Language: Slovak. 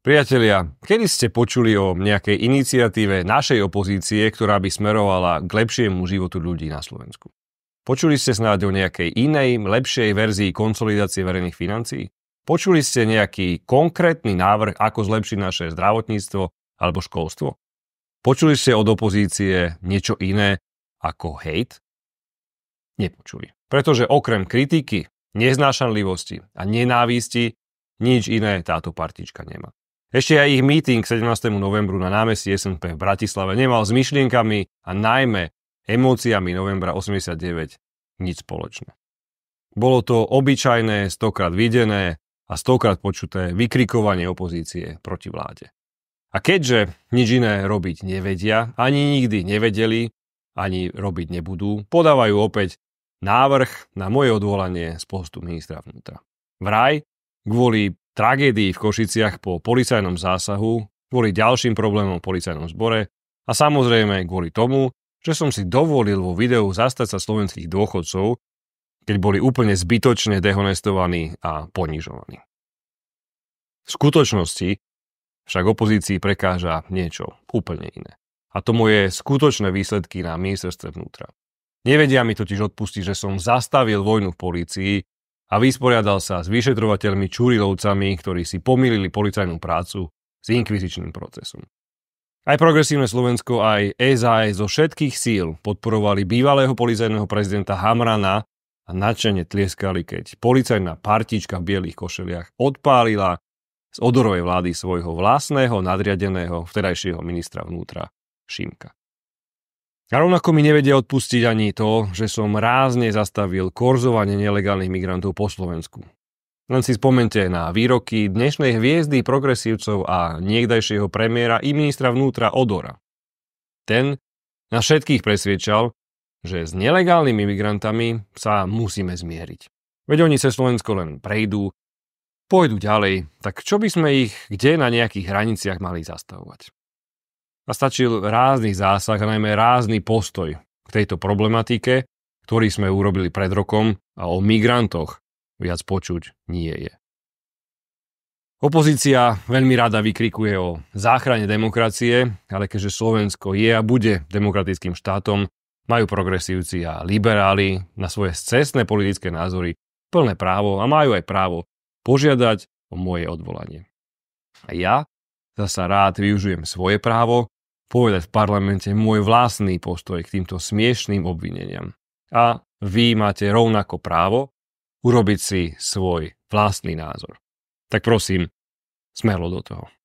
Priatelia, kedy ste počuli o nejakej iniciatíve našej opozície, ktorá by smerovala k lepšiemu životu ľudí na Slovensku? Počuli ste snáď o nejakej inej, lepšej verzii konsolidácie verejných financií? Počuli ste nejaký konkrétny návrh, ako zlepšiť naše zdravotníctvo alebo školstvo? Počuli ste od opozície niečo iné ako hate? Nepočuli. Pretože okrem kritiky, neznášanlivosti a nenávisti nič iné táto partička nemá. Ešte aj ich meeting 17. novembru na námestí SNP v Bratislave nemal s myšlienkami a najmä emóciami novembra 89 nič spoločné. Bolo to obyčajné, stokrát videné a stokrát počuté vykrikovanie opozície proti vláde. A keďže nič iné robiť nevedia, ani nikdy nevedeli, ani robiť nebudú, podávajú opäť návrh na moje odvolanie z postu ministra vnútra. Vraj kvôli tragédii v Košiciach po policajnom zásahu, kvôli ďalším problémom v policajnom zbore a samozrejme kvôli tomu, že som si dovolil vo videu zastať sa slovenských dôchodcov, keď boli úplne zbytočne dehonestovaní a ponižovaní. V skutočnosti však opozícii prekáža niečo úplne iné. A to moje skutočné výsledky na ministerstve vnútra. Nevedia mi totiž odpustiť, že som zastavil vojnu v polícii a vysporiadal sa s vyšetrovateľmi Čurilovcami, ktorí si pomýlili policajnú prácu s inkvizičným procesom. Aj progresívne Slovensko, aj EZAE zo všetkých síl podporovali bývalého policajného prezidenta Hamrana a nadšene tlieskali, keď policajná partička v bielých košeliach odpálila z odorovej vlády svojho vlastného nadriadeného vtedajšieho ministra vnútra Šimka. A rovnako mi nevedia odpustiť ani to, že som rázne zastavil korzovanie nelegálnych migrantov po Slovensku. Len si spomente na výroky dnešnej hviezdy progresívcov a niekdajšieho premiéra i ministra vnútra Odora. Ten na všetkých presviečal, že s nelegálnymi migrantami sa musíme zmieriť. Veď oni cez Slovensko len prejdú, pôjdu ďalej, tak čo by sme ich kde na nejakých hraniciach mali zastavovať? a stačil rázny zásah a najmä rázny postoj k tejto problematike, ktorý sme urobili pred rokom a o migrantoch viac počuť nie je. Opozícia veľmi rada vykrikuje o záchrane demokracie, ale keďže Slovensko je a bude demokratickým štátom, majú progresívci a liberáli na svoje cestné politické názory plné právo a majú aj právo požiadať o moje odvolanie. A ja zasa rád využijem svoje právo povedať v parlamente môj vlastný postoj k týmto smiešným obvineniam. A vy máte rovnako právo urobiť si svoj vlastný názor. Tak prosím, smerlo do toho.